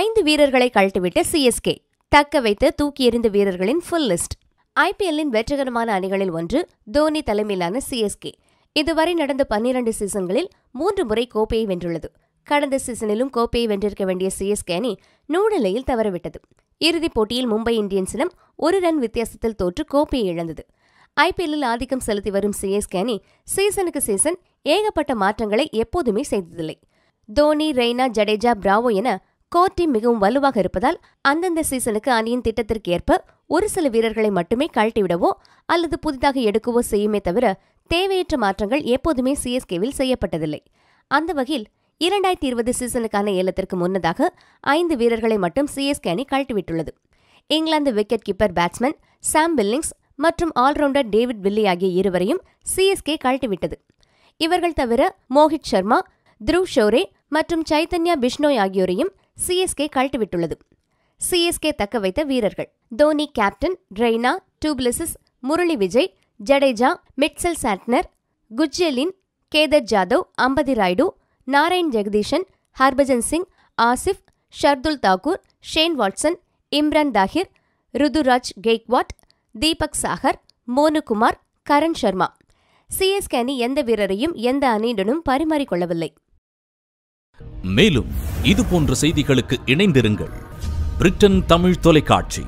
ஐந்து வீரர்களை கழட்டிவிட்ட சிஎஸ்கே தக்க வைத்த தூக்கி எறிந்த வீரர்களின் ஃபுல் லிஸ்ட் ஐபிஎல்லின் வெற்றிகரமான அணிகளில் ஒன்று தோனி தலைமையிலான சிஎஸ்கே இதுவரை நடந்த பன்னிரண்டு சீசன்களில் மூன்று முறை கோப்பையை வென்றுள்ளது கடந்த சீசனிலும் கோப்பையை வென்றிருக்க வேண்டிய சிஎஸ்கே அணி நூலிலையில் தவறவிட்டது இறுதிப் போட்டியில் மும்பை இந்தியன்ஸிடம் ஒரு ரன் வித்தியாசத்தில் தோற்று கோப்பையை இழந்தது ஐபிஎல்லில் ஆதிக்கம் செலுத்தி வரும் சிஎஸ்கே அணி சீசனுக்கு சீசன் ஏகப்பட்ட மாற்றங்களை எப்போதுமே செய்ததில்லை தோனி ரெய்னா ஜடேஜா பிராவோ என கோர்ட்டி டீம் மிகவும் வலுவாக இருப்பதால் அந்தந்த சீசனுக்கு அணியின் திட்டத்திற்கு ஏற்ப ஒரு சில வீரர்களை மட்டுமே கழட்டிவிடவோ அல்லது புதிதாக எடுக்கவோ செய்யுமே தவிர தேவையற்ற மாற்றங்கள் எப்போதுமே சிஎஸ்கேவில் செய்யப்பட்டதில்லை அந்த வகையில் இரண்டாயிரத்தி இருபது சீசனுக்கான ஏலத்திற்கு முன்னதாக ஐந்து வீரர்களை மட்டும் சிஎஸ்கே அணி கழட்டிவிட்டுள்ளது England wicket keeper batsman Sam Billings மற்றும் ஆல்ரவுண்டர் டேவிட் வில்லி ஆகிய இருவரையும் சிஎஸ்கே கழட்டிவிட்டது இவர்கள் தவிர மோஹித் சர்மா த்ருவ் ஷோரே மற்றும் சைத்தன்யா பிஷ்னோய் ஆகியோரையும் சிஎஸ்கே கழட்டிவிட்டுள்ளது சிஎஸ்கே தக்க வைத்த வீரர்கள் Dhoni captain Raina du Plessis Murali Vijay Jadeja Mitchell Santner Kuggeleijn Kedar Jadhav Ambati Rayudu Narayan Jagadeesan Harbhajan Singh Asif Shardul Thakur Shane Watson Imran Tahir Ruturaj Gaikwad Deepak Chahar Monu Kumar Karn Sharma CSK அணி எந்த வீரரையும் எந்த அணியுடனும் பரிமாறிக்கொள்ளவில்லை மேலும் இது போன்ற செய்திகளுக்கு இணைந்திருங்கள் பிரிட்டன் தமிழ் தொலைக்காட்சி